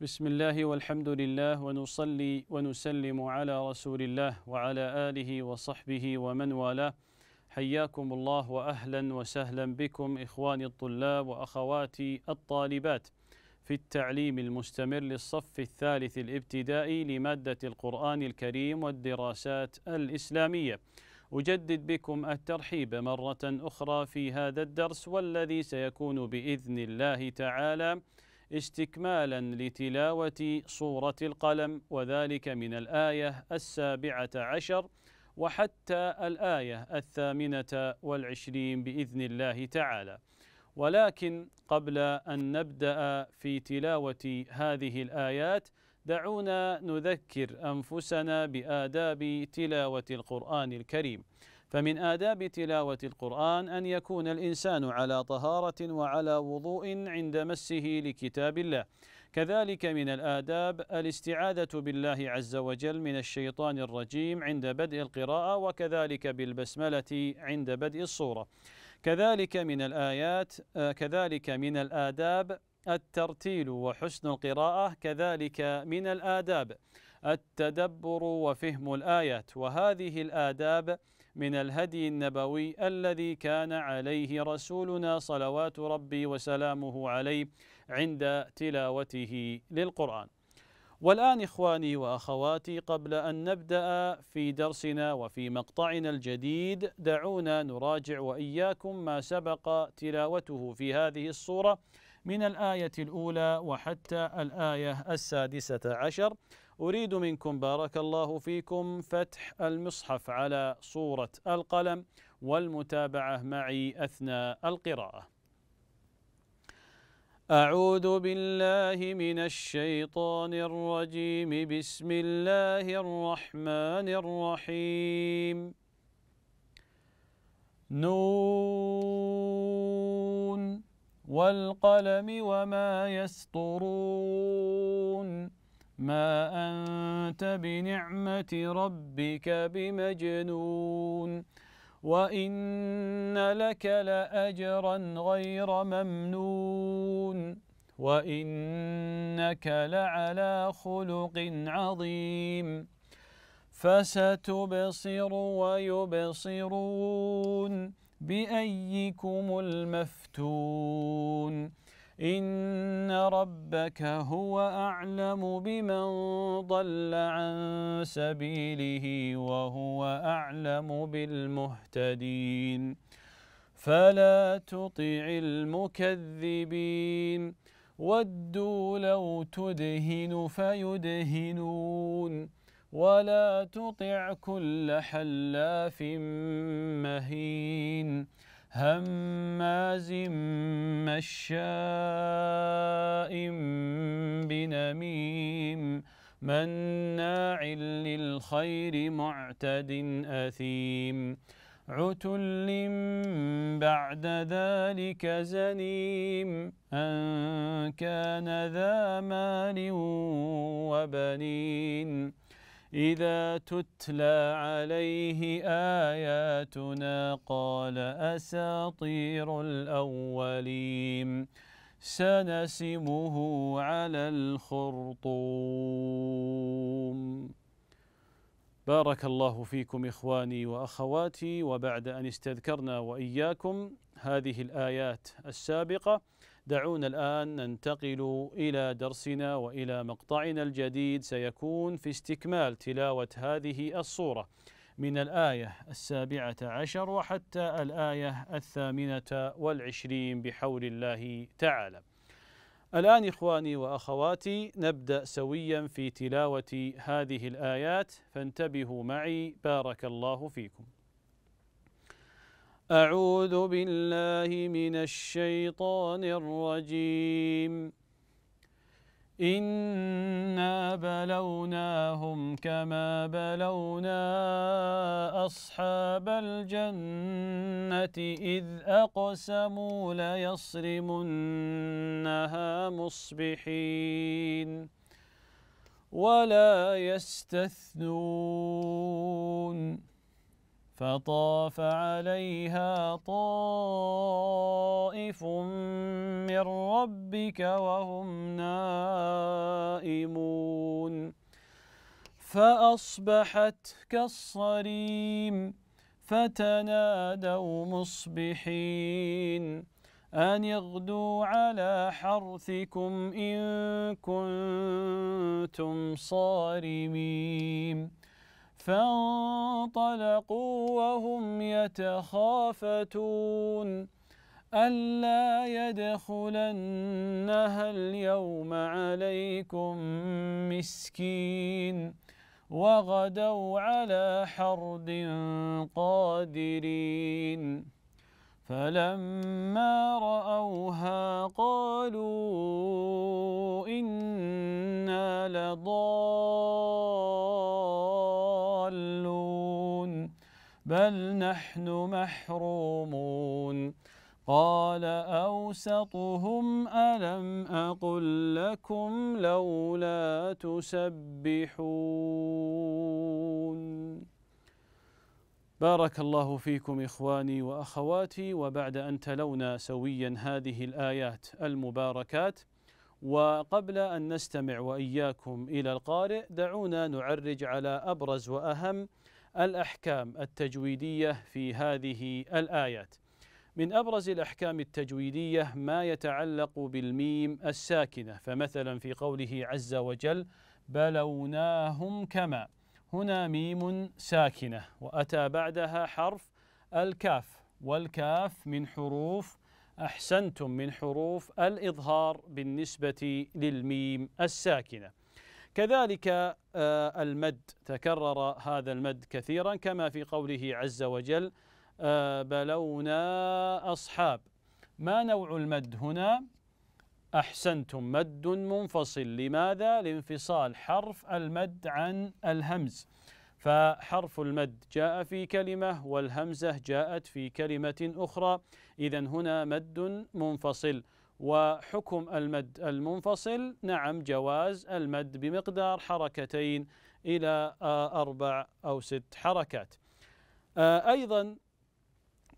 بسم الله والحمد لله ونصلي ونسلم على رسول الله وعلى آله وصحبه ومن والاه حياكم الله وأهلا وسهلا بكم إخواني الطلاب وأخواتي الطالبات في التعليم المستمر للصف الثالث الابتدائي لمادة القرآن الكريم والدراسات الإسلامية أجدد بكم الترحيب مرة أخرى في هذا الدرس والذي سيكون بإذن الله تعالى استكمالا لتلاوة صورة القلم وذلك من الآية السابعة عشر وحتى الآية الثامنة والعشرين بإذن الله تعالى ولكن قبل أن نبدأ في تلاوة هذه الآيات دعونا نذكر أنفسنا بآداب تلاوة القرآن الكريم فمن آداب تلاوة القرآن أن يكون الإنسان على طهارة وعلى وضوء عند مسه لكتاب الله كذلك من الآداب الاستعاذة بالله عز وجل من الشيطان الرجيم عند بدء القراءة وكذلك بالبسملة عند بدء الصورة كذلك من الآيات آه، كذلك من الآداب الترتيل وحسن القراءة كذلك من الآداب التدبر وفهم الآيات وهذه الآداب من الهدي النبوي الذي كان عليه رسولنا صلوات ربي وسلامه عليه عند تلاوته للقرآن والآن إخواني وأخواتي قبل أن نبدأ في درسنا وفي مقطعنا الجديد دعونا نراجع وإياكم ما سبق تلاوته في هذه الصورة من الآية الأولى وحتى الآية السادسة عشر أريد منكم بارك الله فيكم فتح المصحف على صورة القلم والمتابعة معي أثناء القراءة أعوذ بالله من الشيطان الرجيم بسم الله الرحمن الرحيم نون والقلم وما يسطرون ما أنت بنعمة ربك بمجنون وإن لك لأجرا غير ممنون وإنك لعلى خلق عظيم فستبصر ويبصرون بأيكم المفتون إن ربك هو أعلم بمن ضل عن سبيله وهو أعلم بالمهتدين فلا تطع المكذبين ودوا لو تدهن فيدهنون ولا تطع كل حلاف مهين هماز مشاء بنميم مناع للخير معتد أثيم عتل بعد ذلك زنيم أن كان ذا مال وبنين إذا تتلى عليه آياتنا قال أساطير الأولين سنسمه على الخرطوم بارك الله فيكم إخواني وأخواتي وبعد أن استذكرنا وإياكم هذه الآيات السابقة دعونا الآن ننتقل إلى درسنا وإلى مقطعنا الجديد سيكون في استكمال تلاوة هذه الصورة من الآية السابعة عشر وحتى الآية الثامنة والعشرين بحول الله تعالى. الآن إخواني وأخواتي نبدأ سويا في تلاوة هذه الآيات فانتبهوا معي بارك الله فيكم. أعوذ بالله من الشيطان الرجيم إنا بلوناهم كما بلونا أصحاب الجنة إذ أقسموا ليصرمنها مصبحين ولا يستثنون فطاف عليها طائف من ربك وهم نائمون فأصبحت كالصريم فتنادوا مصبحين أن اغدوا على حرثكم إن كنتم صارمين فانطلقوا وهم يتخافتون ألا يدخلنها اليوم عليكم مسكين وغدوا على حرد قادرين فلما رأوها قالوا إنا لضالون يضلون بل نحن محرومون قال أوسطهم ألم أقل لكم لولا تسبحون بارك الله فيكم إخواني وأخواتي وبعد أن تلونا سويا هذه الآيات المباركات وقبل أن نستمع وإياكم إلى القارئ دعونا نعرج على أبرز وأهم الأحكام التجويدية في هذه الآيات من أبرز الأحكام التجويدية ما يتعلق بالميم الساكنة فمثلا في قوله عز وجل بلوناهم كما هنا ميم ساكنة وأتى بعدها حرف الكاف والكاف من حروف أحسنتم من حروف الإظهار بالنسبة للميم الساكنة كذلك آه، المد تكرر هذا المد كثيرا كما في قوله عز وجل آه، بلونا أصحاب ما نوع المد هنا؟ أحسنتم مد منفصل لماذا؟ لانفصال حرف المد عن الهمز فحرف المد جاء في كلمة والهمزة جاءت في كلمة أخرى إذا هنا مد منفصل وحكم المد المنفصل نعم جواز المد بمقدار حركتين إلى آه، أربع أو ست حركات آه، أيضا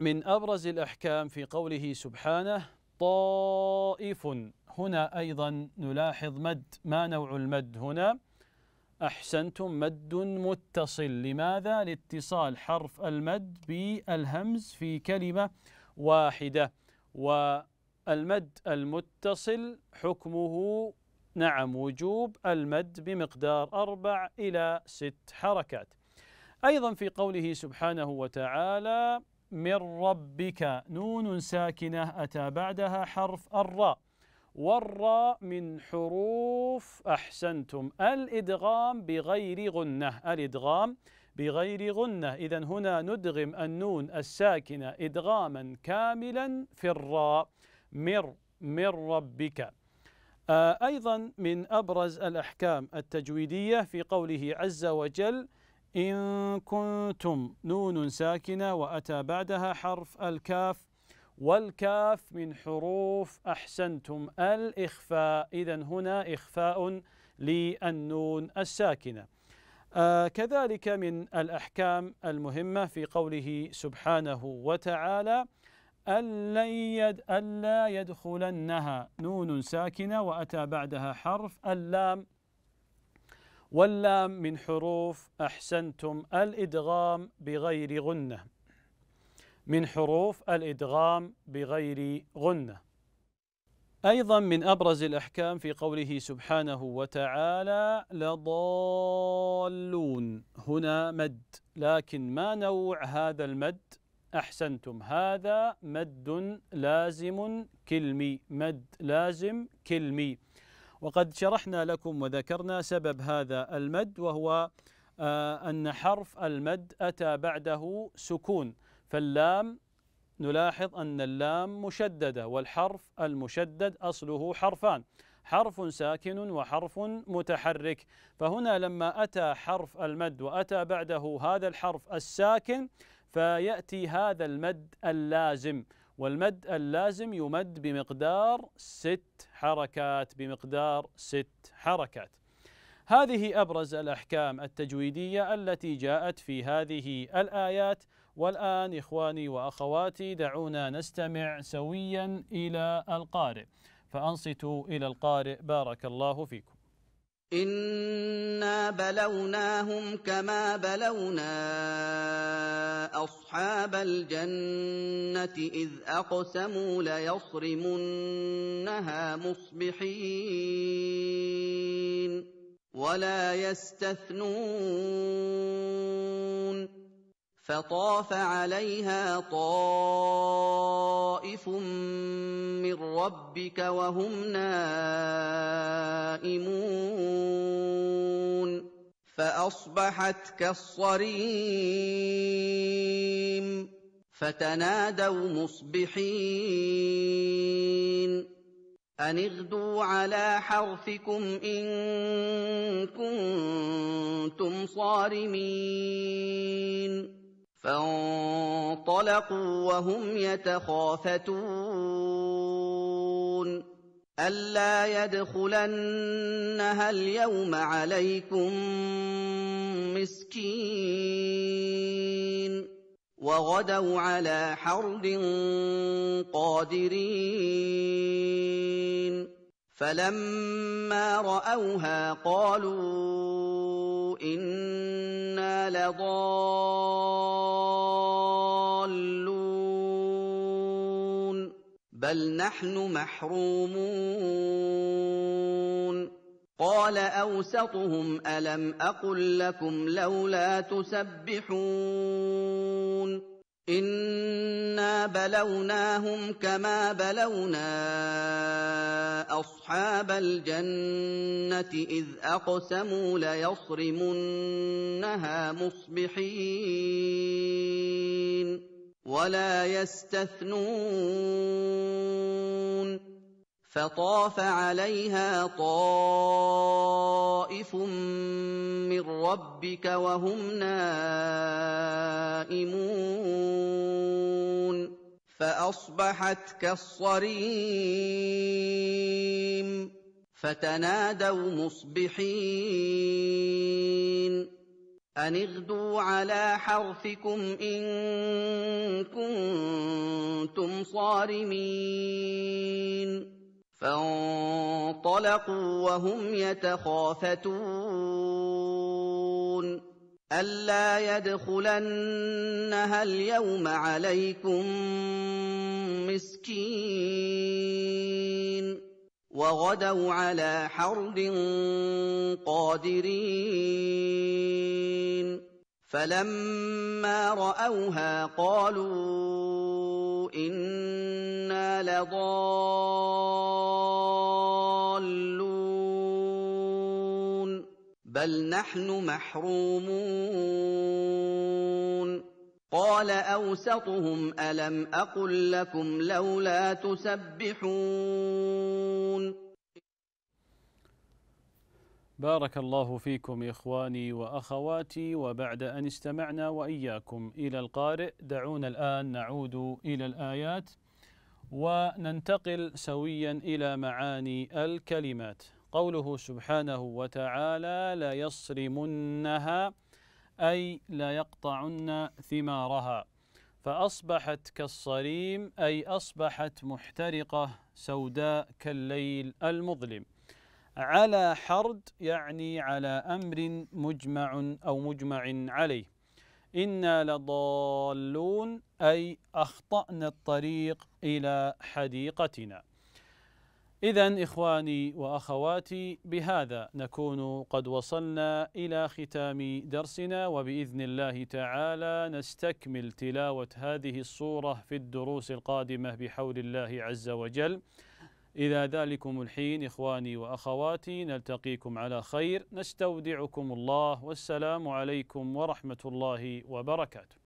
من أبرز الأحكام في قوله سبحانه طائف هنا أيضا نلاحظ مد ما نوع المد هنا أحسنتم مد متصل لماذا؟ لاتصال حرف المد بالهمز في كلمة واحدة والمد المتصل حكمه نعم وجوب المد بمقدار أربع إلى ست حركات أيضا في قوله سبحانه وتعالى من ربك نون ساكنة أتى بعدها حرف الراء والراء من حروف أحسنتم الإدغام بغير غنة الإدغام بغير غنة إذا هنا ندغم النون الساكنة إدغاما كاملا في الراء مر من ربك آه، أيضا من أبرز الأحكام التجويدية في قوله عز وجل إن كنتم نون ساكنة وأتى بعدها حرف الكاف والكاف من حروف أحسنتم الإخفاء إذا هنا إخفاء للنون الساكنة آه، كذلك من الأحكام المهمة في قوله سبحانه وتعالى ألا يدخلنها نون ساكنة وأتى بعدها حرف اللام واللام من حروف أحسنتم الإدغام بغير غنة من حروف الإدغام بغير غنة أيضا من أبرز الأحكام في قوله سبحانه وتعالى لضالون هنا مد لكن ما نوع هذا المد أحسنتم هذا مد لازم كلمي مد لازم كلمي وقد شرحنا لكم وذكرنا سبب هذا المد وهو آه، أن حرف المد أتى بعده سكون فاللام نلاحظ أن اللام مشددة والحرف المشدد أصله حرفان حرف ساكن وحرف متحرك فهنا لما أتى حرف المد وأتى بعده هذا الحرف الساكن فيأتي هذا المد اللازم والمد اللازم يمد بمقدار ست حركات بمقدار ست حركات هذه أبرز الأحكام التجويدية التي جاءت في هذه الآيات والآن إخواني وأخواتي دعونا نستمع سويا إلى القارئ فأنصتوا إلى القارئ بارك الله فيكم إنا بلوناهم كما بلونا أصحاب الجنة إذ أقسموا ليصرمنها مصبحين ولا يستثنون فطاف عليها طائف من ربك وهم نائمون فاصبحت كالصريم فتنادوا مصبحين ان اغدوا على حرثكم ان كنتم صارمين فانطلقوا وهم يتخافتون الا يدخلنها اليوم عليكم مسكين وغدوا على حرد قادرين فلما راوها قالوا انا لضالون بل نحن محرومون قال اوسطهم الم اقل لكم لولا تسبحون انا بلوناهم كما بلونا اصحاب الجنه اذ اقسموا ليصرمنها مصبحين ولا يستثنون فطاف عليها طائف من ربك وهم نائمون فاصبحت كالصريم فتنادوا مصبحين أن اغدوا على حرثكم إن كنتم صارمين فانطلقوا وهم يتخافتون الا يدخلنها اليوم عليكم مسكين وغدوا على حرد قادرين فلما راوها قالوا انا لضالون بل نحن محرومون قال اوسطهم الم اقل لكم لولا تسبحون بارك الله فيكم إخواني وأخواتي وبعد أن استمعنا وإياكم إلى القارئ دعونا الآن نعود إلى الآيات وننتقل سويا إلى معاني الكلمات قوله سبحانه وتعالى ليصرمنها أي ليقطعن ثمارها فأصبحت كالصريم أي أصبحت محترقة سوداء كالليل المظلم على حرد يعني على أمر مجمع أو مجمع عليه إنا لضالون أي أخطأنا الطريق إلى حديقتنا إذا إخواني وأخواتي بهذا نكون قد وصلنا إلى ختام درسنا وبإذن الله تعالى نستكمل تلاوة هذه الصورة في الدروس القادمة بحول الله عز وجل إلى ذلكم الحين إخواني وأخواتي نلتقيكم على خير نستودعكم الله والسلام عليكم ورحمة الله وبركاته